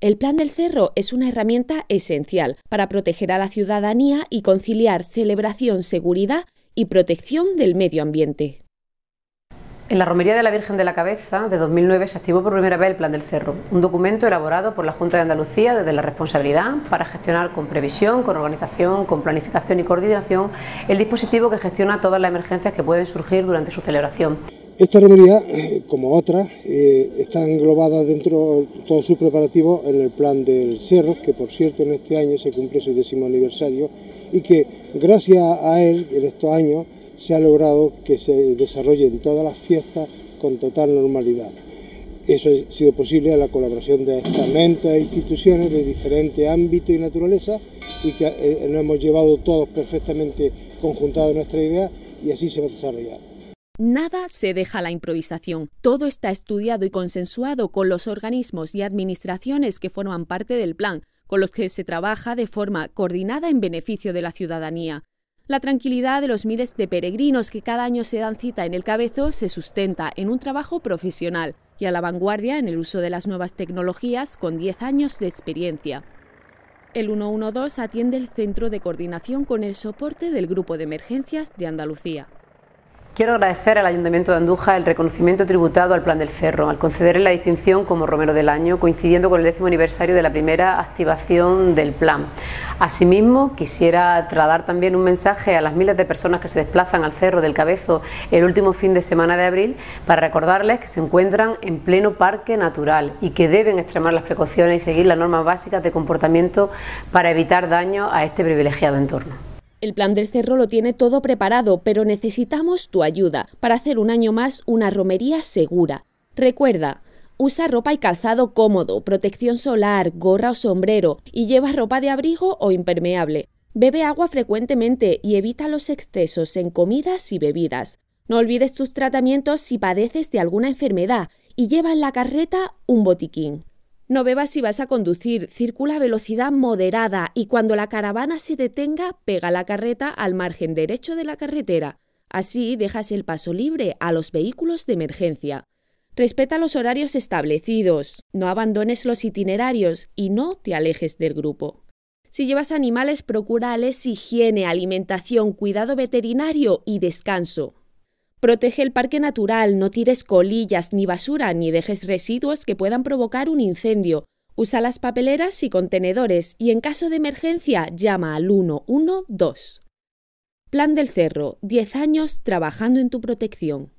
El Plan del Cerro es una herramienta esencial para proteger a la ciudadanía y conciliar celebración, seguridad y protección del medio ambiente. En la Romería de la Virgen de la Cabeza de 2009 se activó por primera vez el Plan del Cerro, un documento elaborado por la Junta de Andalucía desde la responsabilidad para gestionar con previsión, con organización, con planificación y coordinación el dispositivo que gestiona todas las emergencias que pueden surgir durante su celebración. Esta romería, como otras, eh, está englobada dentro de todos sus preparativos en el plan del Cerro, que por cierto en este año se cumple su décimo aniversario y que gracias a él en estos años se ha logrado que se desarrollen todas las fiestas con total normalidad. Eso ha sido posible a la colaboración de estamentos e instituciones de diferentes ámbitos y naturaleza y que eh, nos hemos llevado todos perfectamente conjuntados nuestra idea y así se va a desarrollar. Nada se deja a la improvisación. Todo está estudiado y consensuado con los organismos y administraciones que forman parte del plan, con los que se trabaja de forma coordinada en beneficio de la ciudadanía. La tranquilidad de los miles de peregrinos que cada año se dan cita en el cabezo se sustenta en un trabajo profesional y a la vanguardia en el uso de las nuevas tecnologías con 10 años de experiencia. El 112 atiende el centro de coordinación con el soporte del Grupo de Emergencias de Andalucía. Quiero agradecer al Ayuntamiento de Andújar el reconocimiento tributado al Plan del Cerro, al concederle la distinción como Romero del Año, coincidiendo con el décimo aniversario de la primera activación del plan. Asimismo, quisiera trasladar también un mensaje a las miles de personas que se desplazan al Cerro del Cabezo el último fin de semana de abril para recordarles que se encuentran en pleno parque natural y que deben extremar las precauciones y seguir las normas básicas de comportamiento para evitar daño a este privilegiado entorno. El plan del cerro lo tiene todo preparado, pero necesitamos tu ayuda para hacer un año más una romería segura. Recuerda, usa ropa y calzado cómodo, protección solar, gorra o sombrero y lleva ropa de abrigo o impermeable. Bebe agua frecuentemente y evita los excesos en comidas y bebidas. No olvides tus tratamientos si padeces de alguna enfermedad y lleva en la carreta un botiquín. No bebas si vas a conducir, circula a velocidad moderada y cuando la caravana se detenga, pega la carreta al margen derecho de la carretera. Así dejas el paso libre a los vehículos de emergencia. Respeta los horarios establecidos, no abandones los itinerarios y no te alejes del grupo. Si llevas animales, procurales higiene, alimentación, cuidado veterinario y descanso. Protege el parque natural, no tires colillas ni basura ni dejes residuos que puedan provocar un incendio. Usa las papeleras y contenedores y en caso de emergencia llama al 112. Plan del Cerro, 10 años trabajando en tu protección.